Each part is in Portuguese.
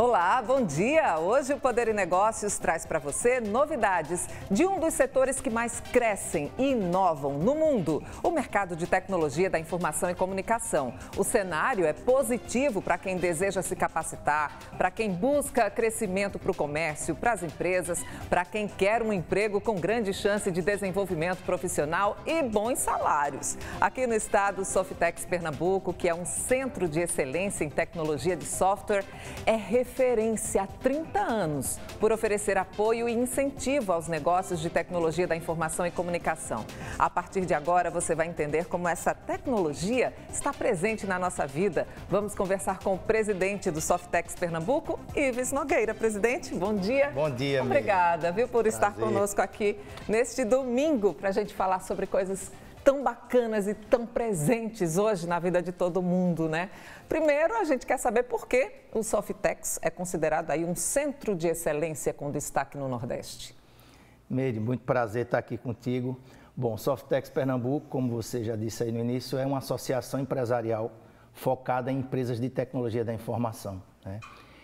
Olá, bom dia! Hoje o Poder e Negócios traz para você novidades de um dos setores que mais crescem e inovam no mundo: o mercado de tecnologia da informação e comunicação. O cenário é positivo para quem deseja se capacitar, para quem busca crescimento para o comércio, para as empresas, para quem quer um emprego com grande chance de desenvolvimento profissional e bons salários. Aqui no estado, Softex Pernambuco, que é um centro de excelência em tecnologia de software, é referência há 30 anos por oferecer apoio e incentivo aos negócios de tecnologia da informação e comunicação. A partir de agora, você vai entender como essa tecnologia está presente na nossa vida. Vamos conversar com o presidente do Softex Pernambuco, Ives Nogueira. Presidente, bom dia. Bom dia, Obrigada, viu, por Prazer. estar conosco aqui neste domingo para a gente falar sobre coisas tão bacanas e tão presentes hoje na vida de todo mundo, né? Primeiro, a gente quer saber por que o Softex é considerado aí um centro de excelência com destaque no Nordeste. Meire, muito prazer estar aqui contigo. Bom, Softex Pernambuco, como você já disse aí no início, é uma associação empresarial focada em empresas de tecnologia da informação. Né?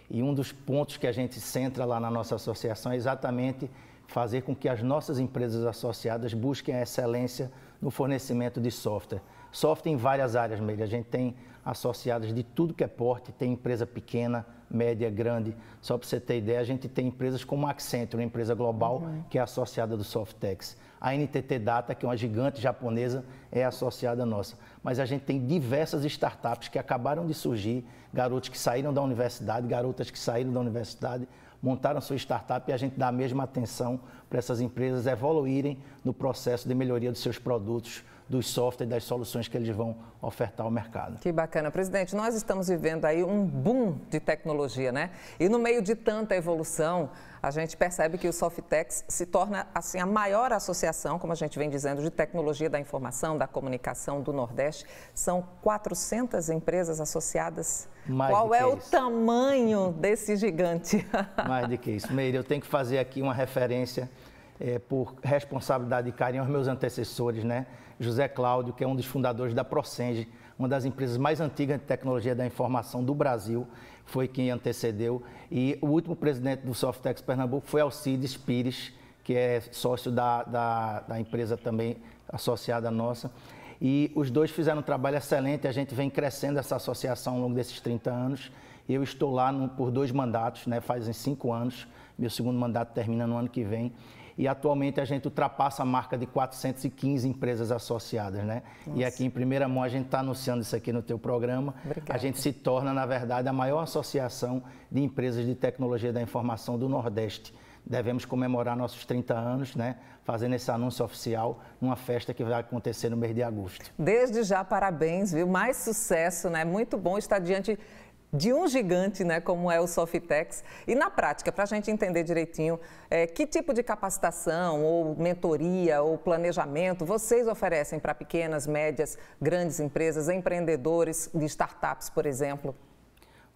E um dos pontos que a gente centra lá na nossa associação é exatamente fazer com que as nossas empresas associadas busquem a excelência no fornecimento de software. Software em várias áreas, Meire. A gente tem associadas de tudo que é porte, tem empresa pequena, média, grande. Só para você ter ideia, a gente tem empresas como a Accenture, uma empresa global uhum. que é associada do Softex. A NTT Data, que é uma gigante japonesa, é associada nossa. Mas a gente tem diversas startups que acabaram de surgir, garotos que saíram da universidade, garotas que saíram da universidade, montaram sua startup e a gente dá a mesma atenção para essas empresas evoluírem no processo de melhoria dos seus produtos dos softwares, das soluções que eles vão ofertar ao mercado. Que bacana. Presidente, nós estamos vivendo aí um boom de tecnologia, né? E no meio de tanta evolução, a gente percebe que o Softex se torna assim a maior associação, como a gente vem dizendo, de tecnologia da informação, da comunicação do Nordeste. São 400 empresas associadas. Mais Qual é isso. o tamanho desse gigante? Mais do que isso. Meire, eu tenho que fazer aqui uma referência é, por responsabilidade e carinho aos meus antecessores, né? José Cláudio, que é um dos fundadores da Procenge, uma das empresas mais antigas de tecnologia da informação do Brasil, foi quem antecedeu. E o último presidente do Softex Pernambuco foi Alcides Pires, que é sócio da, da, da empresa também associada nossa. E os dois fizeram um trabalho excelente, a gente vem crescendo essa associação ao longo desses 30 anos. Eu estou lá no, por dois mandatos, né, fazem cinco anos, meu segundo mandato termina no ano que vem e atualmente a gente ultrapassa a marca de 415 empresas associadas, né? Nossa. E aqui em primeira mão a gente está anunciando isso aqui no teu programa. Obrigada. A gente se torna, na verdade, a maior associação de empresas de tecnologia da informação do Nordeste devemos comemorar nossos 30 anos, né? Fazendo esse anúncio oficial numa festa que vai acontecer no mês de agosto. Desde já, parabéns, viu? Mais sucesso, né? Muito bom estar diante de um gigante, né, como é o Sofitex. E na prática, para a gente entender direitinho, é, que tipo de capacitação ou mentoria ou planejamento vocês oferecem para pequenas, médias, grandes empresas, empreendedores de startups, por exemplo?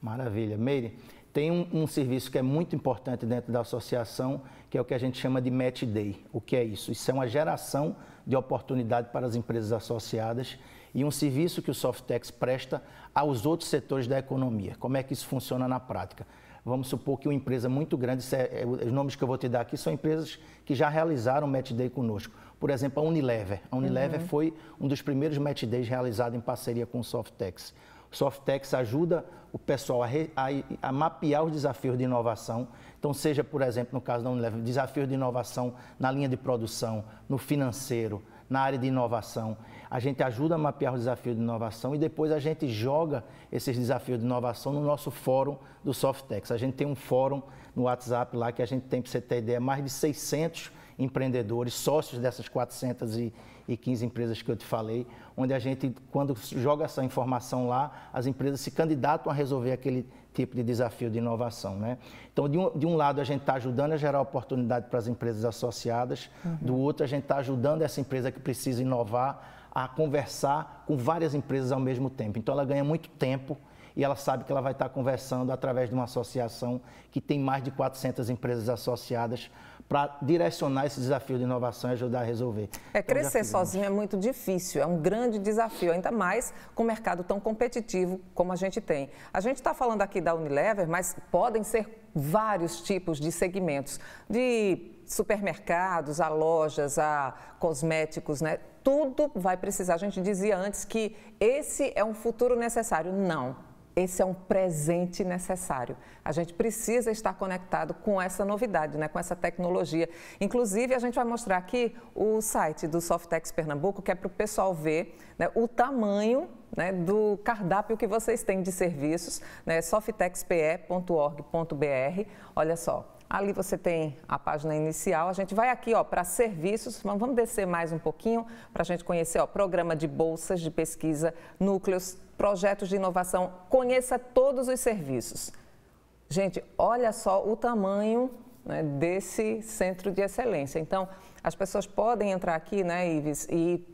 Maravilha. Meire, tem um, um, serviço que é muito importante dentro da associação, que é o que a gente chama de Match Day. O que é isso? Isso é uma geração de oportunidade para as empresas associadas e um serviço que o Softex presta aos outros setores da economia. Como é que isso funciona na prática? Vamos supor que uma empresa muito grande, é, é, os nomes que eu vou te dar aqui são empresas que já realizaram o Match Day conosco. Por exemplo, a Unilever. A Unilever uhum. foi um dos primeiros Match Days realizados em parceria com o Softex. O Softex ajuda o pessoal a, re, a, a, mapear os desafios de inovação. Então, seja, por exemplo, no caso da Unilever, desafios de inovação na linha de produção, no financeiro, na área de inovação a gente ajuda a mapear o desafio de inovação e depois a gente joga esses desafios de inovação no nosso fórum do Softex. A gente tem um fórum no WhatsApp lá que a gente tem, para você ter ideia, mais de 600 empreendedores, sócios dessas 415 empresas que eu te falei, onde a gente, quando joga essa informação lá, as empresas se candidatam a resolver aquele tipo de desafio de inovação. Né? Então, de um, de um lado, a gente está ajudando a gerar oportunidade para as empresas associadas, uhum. do outro, a gente está ajudando essa empresa que precisa inovar a conversar com várias empresas ao mesmo tempo. Então ela ganha muito tempo e ela sabe que ela vai estar conversando através de uma associação que tem mais de 400 empresas associadas para direcionar esse desafio de inovação e ajudar a resolver. É, então, crescer então, sozinho é muito difícil, é um grande desafio, ainda mais com um mercado tão competitivo como a gente tem. A gente está falando aqui da Unilever, mas podem ser vários tipos de segmentos, de supermercados, a lojas, a cosméticos, né? Tudo vai precisar. A gente dizia antes que esse é um futuro necessário. Não, esse é um presente necessário. A gente precisa estar conectado com essa novidade, né, com essa tecnologia. Inclusive, a gente vai mostrar aqui o site do Softex Pernambuco, que é para o pessoal ver né, o tamanho né, do cardápio que vocês têm de serviços, né, softexpe.org.br. Olha só, Ali você tem a página inicial. A gente vai aqui para serviços, vamos descer mais um pouquinho para a gente conhecer o programa de bolsas de pesquisa, núcleos, projetos de inovação. Conheça todos os serviços. Gente, olha só o tamanho né, desse centro de excelência. Então, as pessoas podem entrar aqui, né, Ives, e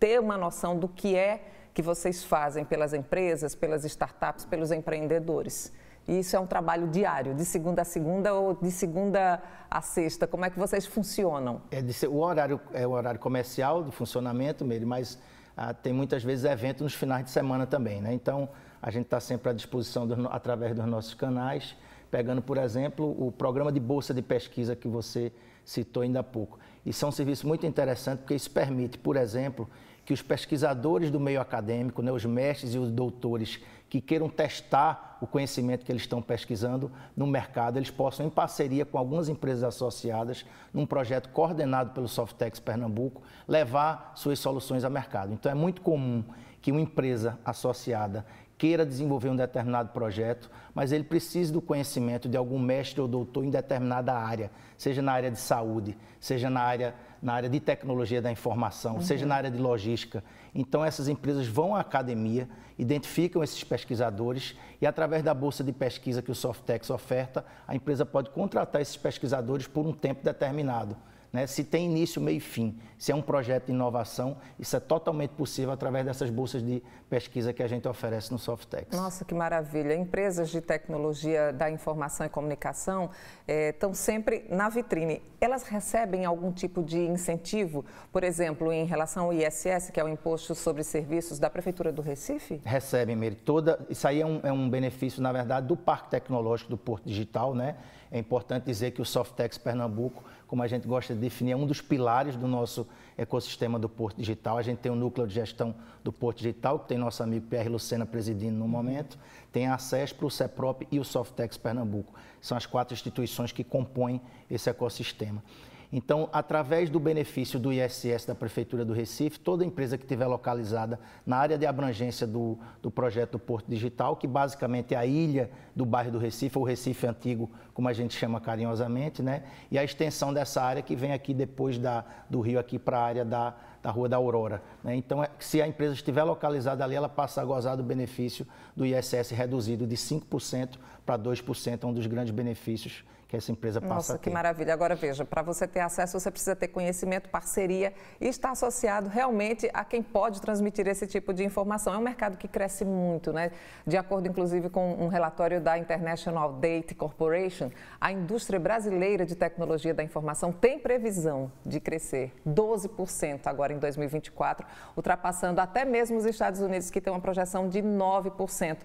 ter uma noção do que é que vocês fazem pelas empresas, pelas startups, pelos empreendedores. E isso é um trabalho diário, de segunda a segunda ou de segunda a sexta? Como é que vocês funcionam? É de, o horário é o horário comercial de funcionamento, mesmo, mas ah, tem muitas vezes evento nos finais de semana também, né? Então a gente está sempre à disposição do, através dos nossos canais, pegando, por exemplo, o programa de bolsa de pesquisa que você citou ainda há pouco. Isso é um serviço muito interessante porque isso permite, por exemplo, que os pesquisadores do meio acadêmico, né, os mestres e os doutores que queiram testar o conhecimento que eles estão pesquisando no mercado, eles possam, em parceria com algumas empresas associadas, num projeto coordenado pelo Softex Pernambuco, levar suas soluções ao mercado. Então, é muito comum que uma empresa associada queira desenvolver um determinado projeto, mas ele precisa do conhecimento de algum mestre ou doutor em determinada área, seja na área de saúde, seja na área, na área de tecnologia da informação, uhum. seja na área de logística. Então, essas empresas vão à academia, identificam esses pesquisadores e, através da bolsa de pesquisa que o Softex oferta, a empresa pode contratar esses pesquisadores por um tempo determinado né? se tem início, meio e fim, se é um projeto de inovação, isso é totalmente possível através dessas bolsas de pesquisa que a gente oferece no Softex. Nossa, que maravilha! Empresas de tecnologia da informação e comunicação é, eh, estão sempre na vitrine. Elas recebem algum tipo de incentivo, por exemplo, em relação ao ISS, que é o Imposto sobre Serviços da Prefeitura do Recife? Recebem, Meire. Toda, isso aí é um, é um benefício, na verdade, do Parque Tecnológico do Porto Digital, né? É importante dizer que o Softex Pernambuco como a gente gosta de definir, é um dos pilares do nosso ecossistema do Porto Digital. A gente tem o um núcleo de gestão do Porto Digital, que tem nosso amigo Pierre Lucena presidindo no momento, tem a CESP, o CEPROP e o Softex Pernambuco. São as quatro instituições que compõem esse ecossistema. Então, através do benefício do ISS da Prefeitura do Recife, toda empresa que estiver localizada na área de abrangência do, do projeto do Porto Digital, que basicamente é a ilha do bairro do Recife, ou Recife Antigo, como a gente chama carinhosamente, né? E a extensão dessa área que vem aqui depois da, do rio aqui para a área da, da Rua da Aurora. Né? Então, é, se a empresa estiver localizada ali, ela passa a gozar do benefício do ISS reduzido de 5% para 2% é um dos grandes benefícios que essa empresa passa Nossa, a ter. que maravilha. Agora veja, para você ter acesso, você precisa ter conhecimento, parceria e estar associado realmente a quem pode transmitir esse tipo de informação. É um mercado que cresce muito, né? De acordo, inclusive, com um relatório da International Data Corporation, a indústria brasileira de tecnologia da informação tem previsão de crescer 12% agora em 2024, ultrapassando até mesmo os Estados Unidos, que tem uma projeção de 9%.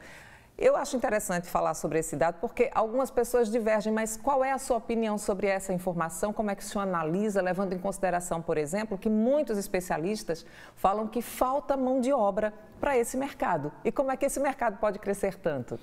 Eu acho interessante falar sobre esse dado porque algumas pessoas divergem, mas qual é a sua opinião sobre essa informação? Como é que o senhor analisa, levando em consideração, por exemplo, que muitos especialistas falam que falta mão de obra para esse mercado? E como é que esse mercado pode crescer tanto?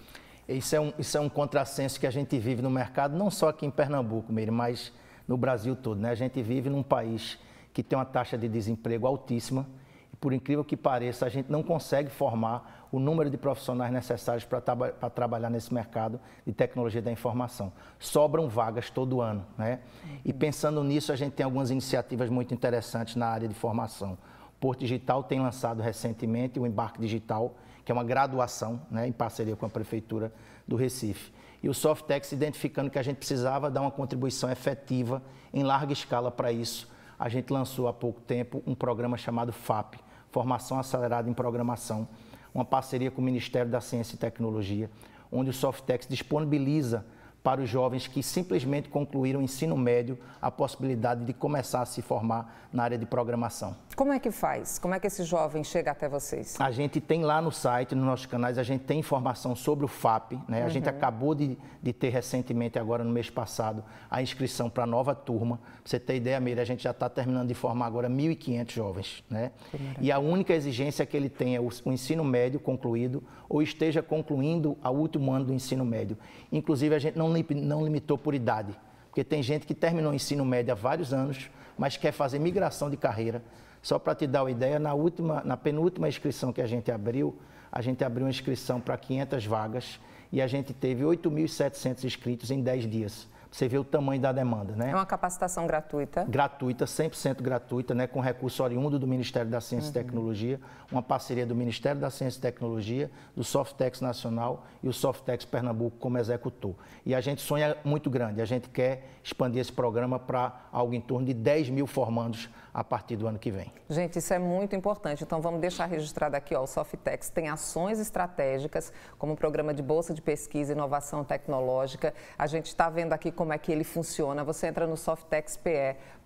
Isso é um, isso é um contrassenso que a gente vive no mercado, não só aqui em Pernambuco, Meire, mas no Brasil todo. Né? A gente vive num país que tem uma taxa de desemprego altíssima e, por incrível que pareça, a gente não consegue formar o número de profissionais necessários para traba trabalhar nesse mercado de tecnologia da informação. Sobram vagas todo ano, né? E uhum. pensando nisso, a gente tem algumas iniciativas muito interessantes na área de formação. O Porto Digital tem lançado recentemente o Embarque Digital, que é uma graduação, né, em parceria com a Prefeitura do Recife. E o Softex identificando que a gente precisava dar uma contribuição efetiva em larga escala para isso. A gente lançou há pouco tempo um programa chamado FAP, Formação Acelerada em Programação, uma parceria com o Ministério da Ciência e Tecnologia, onde o Softex disponibiliza para os jovens que simplesmente concluíram o ensino médio a possibilidade de começar a se formar na área de programação. Como é que faz? Como é que esse jovem chega até vocês? A gente tem lá no site, nos nossos canais, a gente tem informação sobre o FAP. Né? A uhum. gente acabou de, de ter recentemente, agora no mês passado, a inscrição para a nova turma. Pra você ter ideia, Meire, a gente já está terminando de formar agora 1.500 jovens. Né? E a única exigência que ele tem é o, o ensino médio concluído ou esteja concluindo o último ano do ensino médio. Inclusive, a gente não, não limitou por idade. Porque tem gente que terminou o ensino médio há vários anos, mas quer fazer migração de carreira só para te dar uma ideia, na, última, na penúltima inscrição que a gente abriu, a gente abriu uma inscrição para 500 vagas e a gente teve 8.700 inscritos em 10 dias. Você vê o tamanho da demanda, né? É uma capacitação gratuita? Gratuita, 100% gratuita, né? Com recurso oriundo do Ministério da Ciência uhum. e Tecnologia, uma parceria do Ministério da Ciência e Tecnologia, do Softex Nacional e o Softex Pernambuco como executor. E a gente sonha muito grande, a gente quer expandir esse programa para algo em torno de 10 mil formandos a partir do ano que vem. Gente, isso é muito importante. Então vamos deixar registrado aqui, ó, o Softex tem ações estratégicas, como o programa de bolsa de pesquisa e inovação tecnológica. A gente está vendo aqui como é que ele funciona. Você entra no softexpe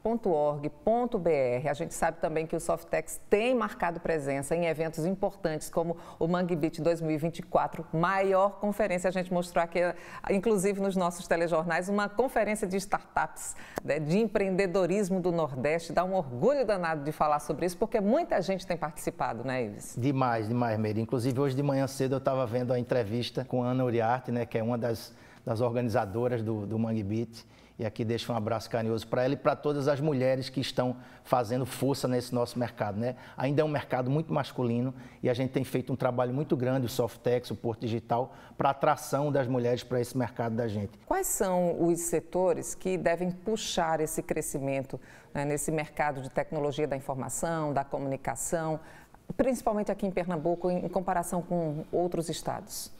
softtex.org.br. A gente sabe também que o Softex tem marcado presença em eventos importantes como o Mangue Beat 2024, maior conferência. A gente mostrou aqui, inclusive nos nossos telejornais, uma conferência de startups, né, de empreendedorismo do Nordeste. Dá um orgulho danado de falar sobre isso, porque muita gente tem participado, né, Ives? Demais, demais, Meire. Inclusive, hoje de manhã cedo eu estava vendo a entrevista com a Ana Uriarte, né, que é uma das das organizadoras do, do Mangue Beat. E aqui deixo um abraço carinhoso para ela e para todas as mulheres que estão fazendo força nesse nosso mercado. Né? Ainda é um mercado muito masculino e a gente tem feito um trabalho muito grande, o Softex, o Porto Digital, para atração das mulheres para esse mercado da gente. Quais são os setores que devem puxar esse crescimento né, nesse mercado de tecnologia da informação, da comunicação, principalmente aqui em Pernambuco, em comparação com outros estados?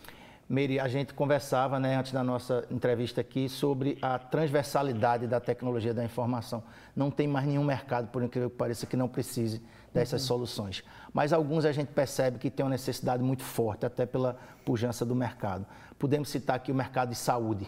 Meire, a gente conversava né, antes da nossa entrevista aqui sobre a transversalidade da tecnologia da informação. Não tem mais nenhum mercado, por incrível que pareça, que não precise dessas uhum. soluções. Mas alguns a gente percebe que tem uma necessidade muito forte, até pela pujança do mercado. Podemos citar aqui o mercado de saúde.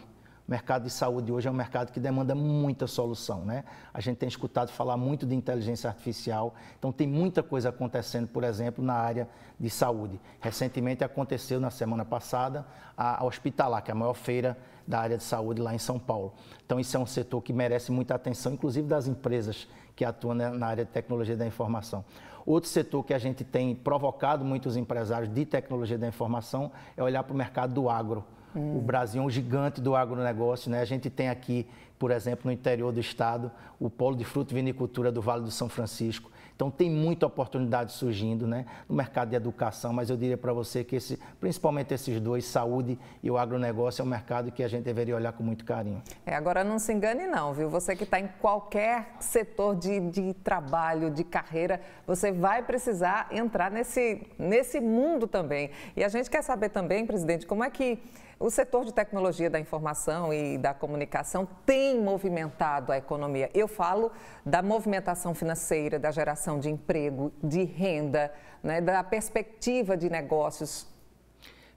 O mercado de saúde hoje é um mercado que demanda muita solução, né? A gente tem escutado falar muito de inteligência artificial, então tem muita coisa acontecendo, por exemplo, na área de saúde. Recentemente aconteceu, na semana passada, a Hospitalar, que é a maior feira da área de saúde lá em São Paulo. Então, isso é um setor que merece muita atenção, inclusive das empresas que atuam na área de tecnologia da informação. Outro setor que a gente tem provocado muitos empresários de tecnologia da informação é olhar para o mercado do agro Hum. O Brasil é um gigante do agronegócio, né? A gente tem aqui, por exemplo, no interior do estado, o polo de fruto e vinicultura do Vale do São Francisco. Então tem muita oportunidade surgindo, né? No mercado de educação, mas eu diria para você que esse, principalmente esses dois, saúde e o agronegócio, é um mercado que a gente deveria olhar com muito carinho. É, agora não se engane não, viu? Você que está em qualquer setor de, de trabalho, de carreira, você vai precisar entrar nesse, nesse mundo também. E a gente quer saber também, presidente, como é que o setor de tecnologia da informação e da comunicação tem movimentado a economia. Eu falo da movimentação financeira, da geração de emprego, de renda, né, da perspectiva de negócios.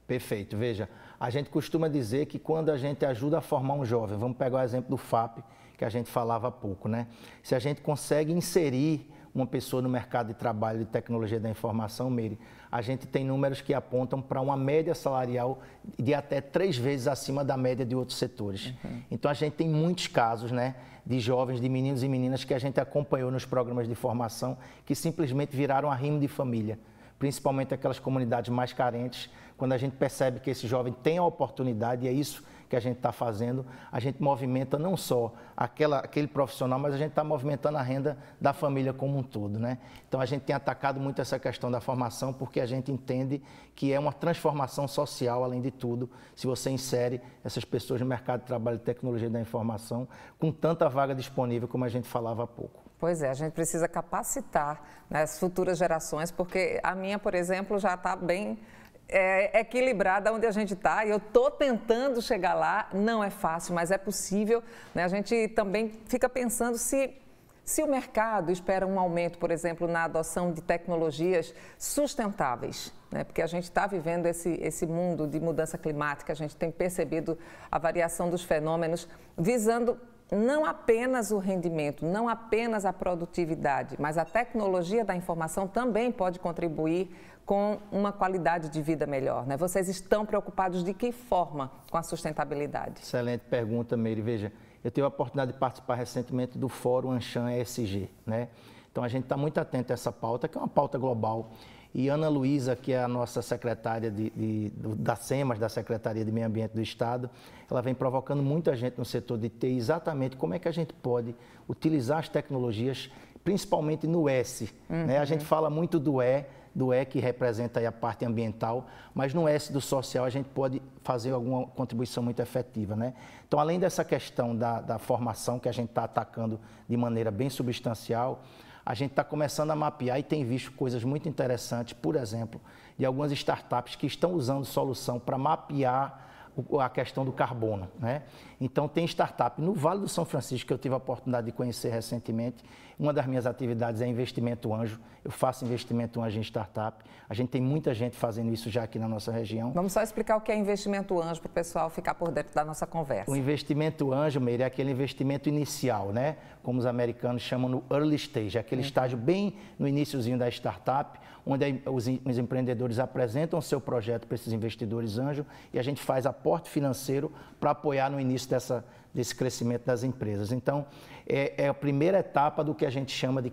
Perfeito. Veja, a gente costuma dizer que quando a gente ajuda a formar um jovem, vamos pegar o exemplo do FAP, que a gente falava há pouco, né? Se a gente consegue inserir uma pessoa no mercado de trabalho de tecnologia da informação, Meire, a gente tem números que apontam para uma média salarial de até três vezes acima da média de outros setores. Uhum. Então a gente tem muitos casos, né? de jovens, de meninos e meninas que a gente acompanhou nos programas de formação, que simplesmente viraram a rima de família, principalmente aquelas comunidades mais carentes, quando a gente percebe que esse jovem tem a oportunidade, e é isso que a gente está fazendo, a gente movimenta não só aquela, aquele profissional, mas a gente está movimentando a renda da família como um todo. Né? Então a gente tem atacado muito essa questão da formação, porque a gente entende que é uma transformação social, além de tudo, se você insere essas pessoas no mercado de trabalho de tecnologia da informação, com tanta vaga disponível como a gente falava há pouco. Pois é, a gente precisa capacitar né, as futuras gerações, porque a minha, por exemplo, já está bem é, é, equilibrada onde a gente está. E eu estou tentando chegar lá. Não é fácil, mas é possível. Né? A gente também fica pensando se se o mercado espera um aumento, por exemplo, na adoção de tecnologias sustentáveis, né? porque a gente está vivendo esse, esse mundo de mudança climática, a gente tem percebido a variação dos fenômenos, visando não apenas o rendimento, não apenas a produtividade, mas a tecnologia da informação também pode contribuir com uma qualidade de vida melhor. Né? Vocês estão preocupados de que forma com a sustentabilidade? Excelente pergunta, Meire. Veja, eu tive a oportunidade de participar recentemente do Fórum Anchan ESG. Né? Então, a gente está muito atento a essa pauta, que é uma pauta global e Ana Luísa, que é a nossa secretária de, de, da SEMAS, da Secretaria de Meio Ambiente do Estado, ela vem provocando muita gente no setor de ter exatamente como é que a gente pode utilizar as tecnologias, principalmente no S. Uhum. Né? A gente uhum. fala muito do E, do E que representa a parte ambiental, mas no S do social a gente pode fazer alguma contribuição muito efetiva. Né? Então, além dessa questão da, da formação que a gente está atacando de maneira bem substancial, a gente está começando a mapear e tem visto coisas muito interessantes, por exemplo, de algumas startups que estão usando solução para mapear a questão do carbono. Né? Então, tem startup no Vale do São Francisco, que eu tive a oportunidade de conhecer recentemente. Uma das minhas atividades é investimento anjo. Eu faço investimento anjo em startup. A gente tem muita gente fazendo isso já aqui na nossa região. Vamos só explicar o que é investimento anjo para o pessoal ficar por dentro da nossa conversa. O investimento anjo, Meire, é aquele investimento inicial, né? Como os americanos chamam no early stage, aquele uhum. estágio bem no iníciozinho da startup, onde os, os empreendedores apresentam o seu projeto para esses investidores anjo e a gente faz aporte financeiro para apoiar no início dessa, desse crescimento das empresas. Então, é, é, a primeira etapa do que a gente chama de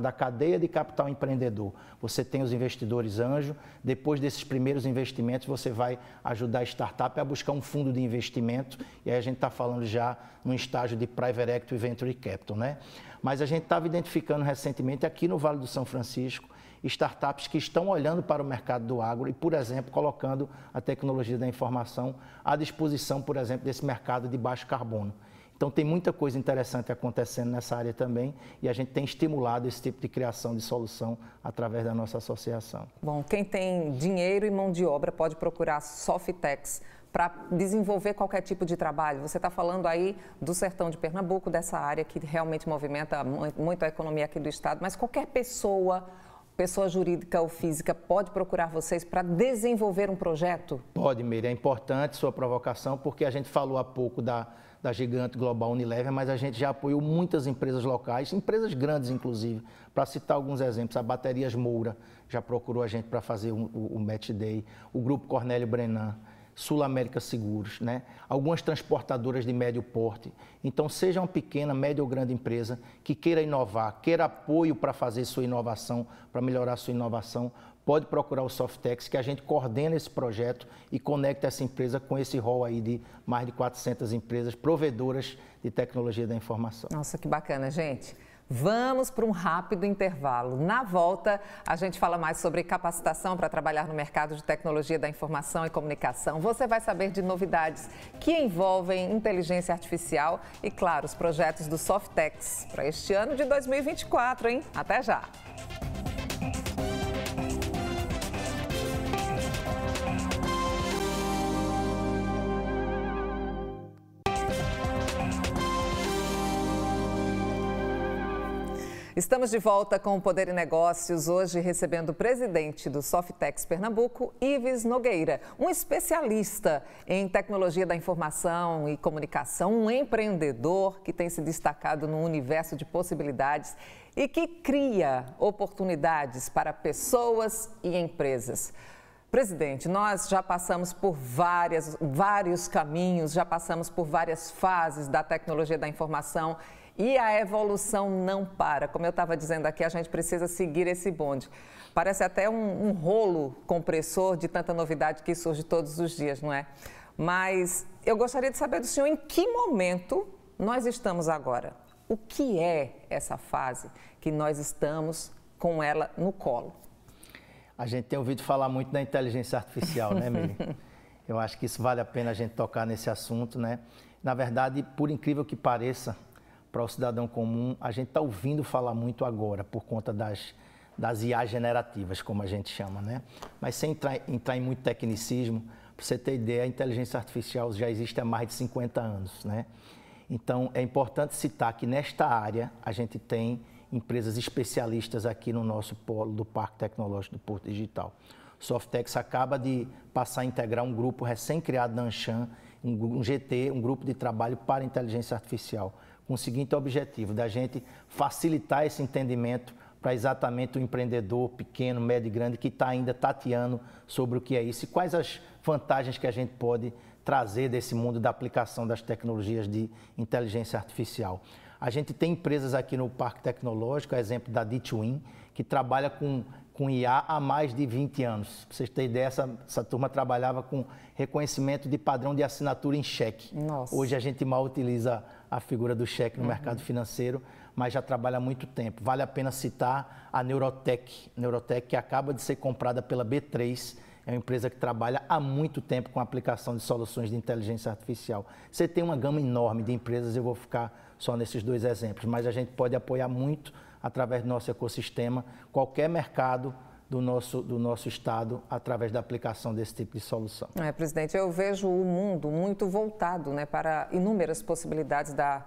da cadeia de capital empreendedor. Você tem os investidores anjo, depois desses primeiros investimentos, você vai ajudar a startup a buscar um fundo de investimento, e aí a gente está falando já no estágio de private equity venture capital, né? Mas a gente estava identificando recentemente aqui no Vale do São Francisco startups que estão olhando para o mercado do agro e, por exemplo, colocando a tecnologia da informação à disposição, por exemplo, desse mercado de baixo carbono. Então, tem muita coisa interessante acontecendo nessa área também e a gente tem estimulado esse tipo de criação de solução através da nossa associação. Bom, quem tem dinheiro e mão de obra pode procurar Softex para desenvolver qualquer tipo de trabalho. Você está falando aí do sertão de Pernambuco, dessa área que realmente movimenta muito a economia aqui do estado, mas qualquer pessoa pessoa jurídica ou física pode procurar vocês para desenvolver um projeto? Pode, Meire. É importante sua provocação, porque a gente falou há pouco da, da gigante global Unilever, mas a gente já apoiou muitas empresas locais, empresas grandes inclusive. Para citar alguns exemplos, a Baterias Moura já procurou a gente para fazer o, o, o Match Day, o Grupo Cornélio Brenan. Sul América Seguros, né? algumas transportadoras de médio porte. Então, seja uma pequena, média ou grande empresa que queira inovar, queira apoio para fazer sua inovação, para melhorar sua inovação, pode procurar o Softex, que a gente coordena esse projeto e conecta essa empresa com esse rol aí de mais de 400 empresas provedoras de tecnologia da informação. Nossa, que bacana, gente. Vamos para um rápido intervalo. Na volta, a gente fala mais sobre capacitação para trabalhar no mercado de tecnologia da informação e comunicação. Você vai saber de novidades que envolvem inteligência artificial e, claro, os projetos do Softex para este ano de 2024, hein? Até já! Estamos de volta com o Poder e Negócios, hoje recebendo o presidente do Softex Pernambuco, Ives Nogueira, um especialista em tecnologia da informação e comunicação, um empreendedor que tem se destacado no universo de possibilidades e que cria oportunidades para pessoas e empresas. Presidente, nós já passamos por várias, vários caminhos, já passamos por várias fases da tecnologia da informação e a evolução não para. Como eu estava dizendo aqui, a gente precisa seguir esse bonde. Parece até um, um rolo compressor de tanta novidade que surge todos os dias, não é? Mas eu gostaria de saber do senhor em que momento nós estamos agora. O que é essa fase que nós estamos com ela no colo? A gente tem ouvido falar muito da inteligência artificial, né, Miriam? Eu acho que isso vale a pena a gente tocar nesse assunto, né? Na verdade, por incrível que pareça, para o cidadão comum, a gente está ouvindo falar muito agora por conta das, das IA generativas, como a gente chama, né? Mas sem entrar, entrar em muito tecnicismo, para você ter ideia, a inteligência artificial já existe há mais de 50 anos, né? Então, é importante citar que nesta área a gente tem empresas especialistas aqui no nosso polo do Parque Tecnológico do Porto Digital. Softex acaba de passar a integrar um grupo recém-criado na Anshan, um, GT, um grupo de trabalho para inteligência artificial com o seguinte objetivo, da gente facilitar esse entendimento para exatamente o empreendedor pequeno, médio e grande que está ainda tateando sobre o que é isso e quais as vantagens que a gente pode trazer desse mundo da aplicação das tecnologias de inteligência artificial. A gente tem empresas aqui no Parque Tecnológico, exemplo da Ditwin, que trabalha com, com IA há mais de 20 anos. Pra vocês terem ideia, essa, essa turma trabalhava com reconhecimento de padrão de assinatura em cheque. Nossa. Hoje a gente mal utiliza a figura do cheque no uhum. mercado financeiro, mas já trabalha há muito tempo. Vale a pena citar a Neurotech. Neurotech que acaba de ser comprada pela B3, é uma empresa que trabalha há muito tempo com a aplicação de soluções de inteligência artificial. Você tem uma gama enorme de empresas, eu vou ficar só nesses dois exemplos, mas a gente pode apoiar muito através do nosso ecossistema qualquer mercado do nosso, do nosso Estado através da aplicação desse tipo de solução. É, presidente, eu vejo o mundo muito voltado né, para inúmeras possibilidades da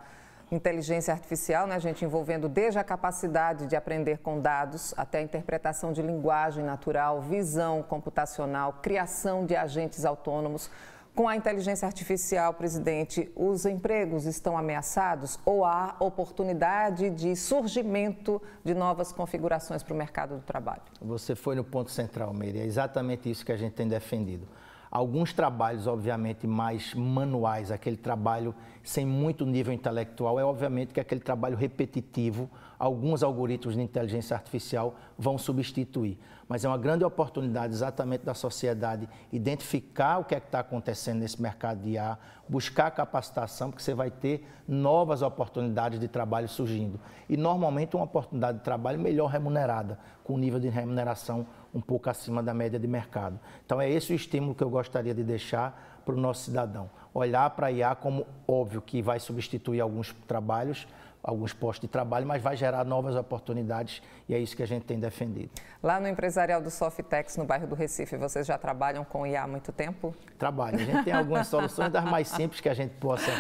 inteligência artificial, né, gente, envolvendo desde a capacidade de aprender com dados até a interpretação de linguagem natural, visão computacional, criação de agentes autônomos. Com a inteligência artificial, presidente, os empregos estão ameaçados ou há oportunidade de surgimento de novas configurações para o mercado do trabalho? Você foi no ponto central, Meire. É exatamente isso que a gente tem defendido. Alguns trabalhos, obviamente, mais manuais, aquele trabalho sem muito nível intelectual, é obviamente que é aquele trabalho repetitivo, alguns algoritmos de inteligência artificial vão substituir. Mas é uma grande oportunidade exatamente da sociedade identificar o que é está acontecendo nesse mercado de IA, buscar capacitação, porque você vai ter novas oportunidades de trabalho surgindo. E normalmente uma oportunidade de trabalho melhor remunerada, com nível de remuneração um pouco acima da média de mercado. Então é esse o estímulo que eu gostaria de deixar para o nosso cidadão. Olhar para a IA como óbvio que vai substituir alguns trabalhos, alguns postos de trabalho, mas vai gerar novas oportunidades e é isso que a gente tem defendido. Lá no empresarial do Softex, no bairro do Recife, vocês já trabalham com IA há muito tempo? Trabalho. A gente tem algumas soluções das mais simples que a gente possa,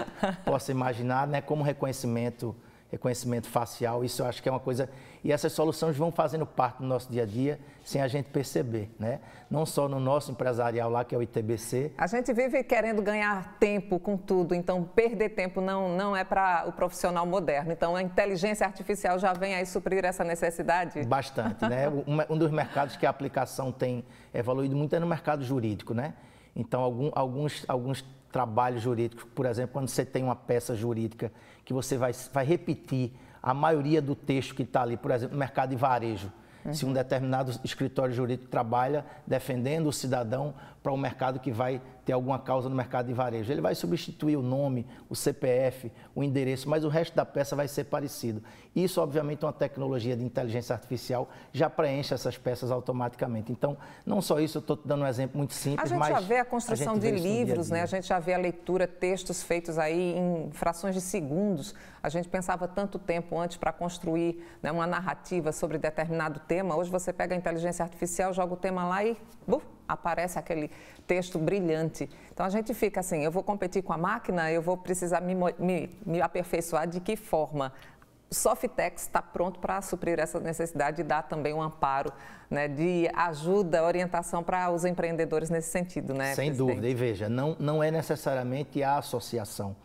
possa imaginar, né, como reconhecimento reconhecimento facial. Isso eu acho que é uma coisa. E essas soluções vão fazendo parte do nosso dia a dia sem a gente perceber, né? Não só no nosso empresarial lá, que é o ITBC. A gente vive querendo ganhar tempo com tudo, então perder tempo não, não é para o profissional moderno. Então a inteligência artificial já vem aí suprir essa necessidade? Bastante, né? um, dos mercados que a aplicação tem evoluído muito é no mercado jurídico, né? Então, algum, alguns, alguns trabalho jurídico, por exemplo, quando você tem uma peça jurídica que você vai, vai repetir a maioria do texto que está ali, por exemplo, no mercado de varejo. Uhum. Se um determinado escritório jurídico trabalha defendendo o cidadão, para um mercado que vai ter alguma causa no mercado de varejo. Ele vai substituir o nome, o CPF, o endereço, mas o resto da peça vai ser parecido. Isso, obviamente, é uma tecnologia de inteligência artificial já preenche essas peças automaticamente. Então, não só isso, eu estou dando um exemplo muito simples, mas... A gente mas já vê a construção de livros, dia a dia. né? A gente já vê a leitura, textos feitos aí em frações de segundos. A gente pensava tanto tempo antes para construir né, uma narrativa sobre determinado tema. Hoje você pega a inteligência artificial, joga o tema lá e... Buf, aparece aquele texto brilhante. Então a gente fica assim, eu vou competir com a máquina, eu vou precisar me, me, me aperfeiçoar de que forma? Softex está pronto para suprir essa necessidade e dar também um amparo né, de ajuda, orientação para os empreendedores nesse sentido, né? Sem presidente? dúvida, e veja, não, não é necessariamente a associação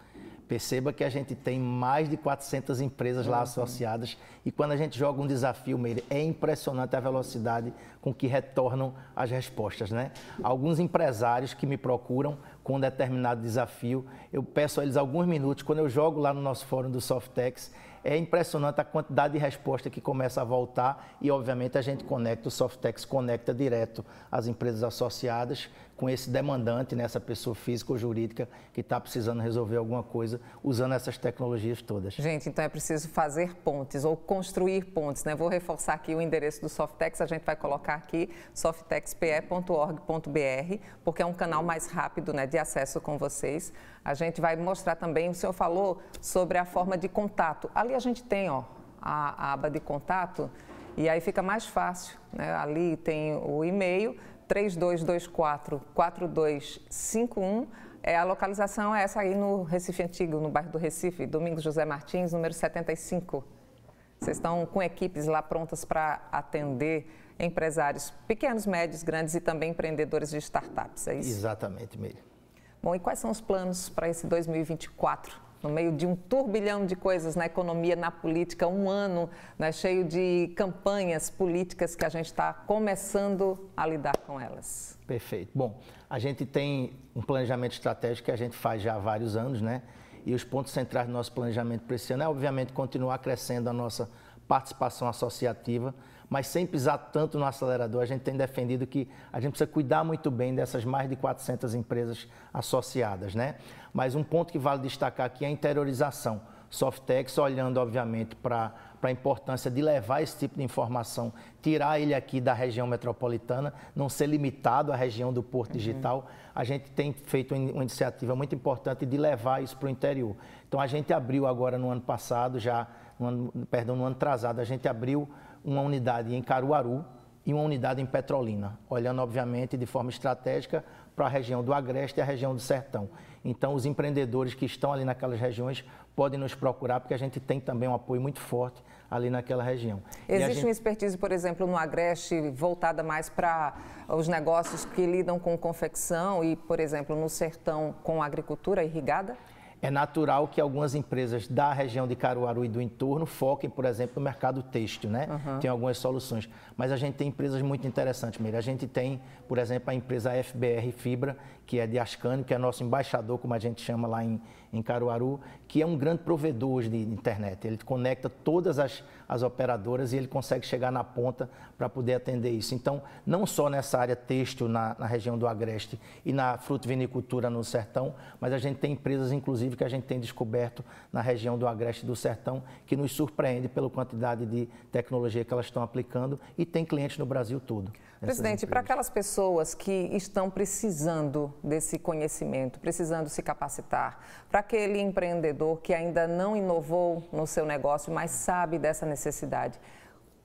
Perceba que a gente tem mais de 400 empresas lá uhum. associadas e quando a gente joga um desafio, Meire, é impressionante a velocidade com que retornam as respostas, né? Alguns empresários que me procuram com um determinado desafio, eu peço a eles alguns minutos, quando eu jogo lá no nosso fórum do Softex, é impressionante a quantidade de resposta que começa a voltar e, obviamente, a gente conecta, o Softex conecta direto às empresas associadas com esse demandante, né, essa pessoa física ou jurídica que está precisando resolver alguma coisa usando essas tecnologias todas. Gente, então é preciso fazer pontes ou construir pontes, né? Vou reforçar aqui o endereço do Softex, a gente vai colocar aqui softexpe.org.br, porque é um canal mais rápido, né, de acesso com vocês. A gente vai mostrar também, o senhor falou sobre a forma de contato. Ali a gente tem, ó, a, a aba de contato e aí fica mais fácil, né? Ali tem o e-mail, 3224 4251. É, a localização é essa aí no Recife Antigo, no bairro do Recife, Domingos José Martins, número 75. Vocês estão com equipes lá prontas para atender empresários pequenos, médios, grandes e também empreendedores de startups, é isso? Exatamente, Miriam. Bom, e quais são os planos para esse 2024? no meio de um turbilhão de coisas na economia, na política, um ano né, cheio de campanhas políticas que a gente está começando a lidar com elas. Perfeito. Bom, a gente tem um planejamento estratégico que a gente faz já há vários anos, né? E os pontos centrais do nosso planejamento para esse ano é, obviamente, continuar crescendo a nossa participação associativa mas sem pisar tanto no acelerador. A gente tem defendido que a gente precisa cuidar muito bem dessas mais de 400 empresas associadas, né? Mas um ponto que vale destacar aqui é a interiorização. Softex, olhando, obviamente, para a importância de levar esse tipo de informação, tirar ele aqui da região metropolitana, não ser limitado à região do Porto uhum. Digital. A gente tem feito uma iniciativa muito importante de levar isso para o interior. Então, a gente abriu agora no ano passado, já, no ano, perdão, no ano atrasado, a gente abriu uma unidade em Caruaru e uma unidade em Petrolina, olhando, obviamente, de forma estratégica para a região do Agreste e a região do Sertão. Então, os empreendedores que estão ali naquelas regiões podem nos procurar, porque a gente tem também um apoio muito forte ali naquela região. Existe gente... uma expertise, por exemplo, no Agreste, voltada mais para os negócios que lidam com confecção e, por exemplo, no Sertão, com agricultura irrigada? é natural que algumas empresas da região de Caruaru e do entorno foquem, por exemplo, no mercado têxtil, né? Uhum. Tem algumas soluções. Mas a gente tem empresas muito interessantes, Meire. A gente tem, por exemplo, a empresa FBR Fibra, que é de Ascânio, que é nosso embaixador, como a gente chama lá em, em Caruaru, que é um grande provedor hoje de internet. Ele conecta todas as as operadoras e ele consegue chegar na ponta para poder atender isso. Então, não só nessa área têxtil na, na região do Agreste e na frutuvinicultura no Sertão, mas a gente tem empresas, inclusive, que a gente tem descoberto na região do Agreste e do Sertão, que nos surpreende pela quantidade de tecnologia que elas estão aplicando e tem clientes no Brasil todo. Presidente, para aquelas pessoas que estão precisando desse conhecimento, precisando se capacitar, para aquele empreendedor que ainda não inovou no seu negócio, mas sabe dessa necessidade, necessidade.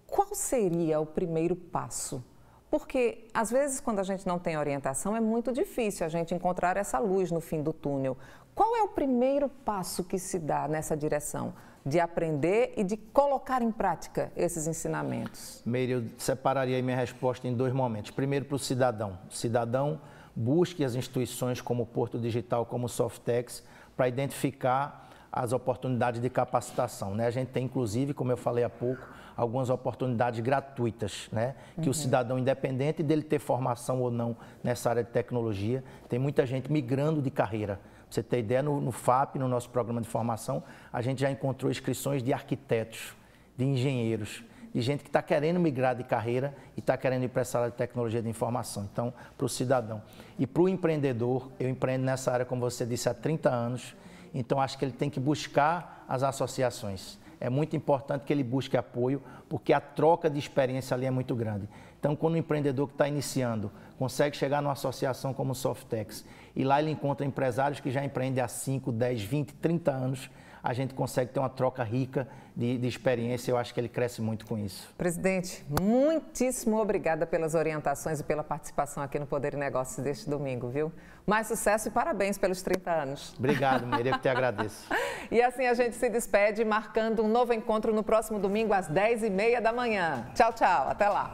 Qual seria o primeiro passo? Porque, às vezes, quando a gente não tem orientação, é muito difícil a gente encontrar essa luz no fim do túnel. Qual é o primeiro passo que se dá nessa direção? de aprender e de colocar em prática esses ensinamentos? Meire, eu separaria minha resposta em dois momentos. Primeiro, para o cidadão. O cidadão busque as instituições como Porto Digital, como Softex, para identificar as oportunidades de capacitação. Né? A gente tem, inclusive, como eu falei há pouco, algumas oportunidades gratuitas, né? que uhum. o cidadão, independente dele ter formação ou não nessa área de tecnologia, tem muita gente migrando de carreira. Pra você ter ideia, no, no FAP, no nosso programa de formação, a gente já encontrou inscrições de arquitetos, de engenheiros, de gente que está querendo migrar de carreira e está querendo ir para essa área de tecnologia de informação. Então, para o cidadão. E para o empreendedor, eu empreendo nessa área, como você disse, há 30 anos então, acho que ele tem que buscar as associações. É muito importante que ele busque apoio, porque a troca de experiência ali é muito grande. Então, quando o um empreendedor que está iniciando consegue chegar numa associação como o Softex e lá ele encontra empresários que já empreendem há 5, 10, 20, 30 anos, a gente consegue ter uma troca rica de, de experiência. Eu acho que ele cresce muito com isso. Presidente, muitíssimo obrigada pelas orientações e pela participação aqui no Poder e Negócios deste domingo, viu? Mais sucesso e parabéns pelos 30 anos. Obrigado, Maria, eu te agradeço. e assim a gente se despede, marcando um novo encontro no próximo domingo às 10h30 da manhã. Tchau, tchau. Até lá.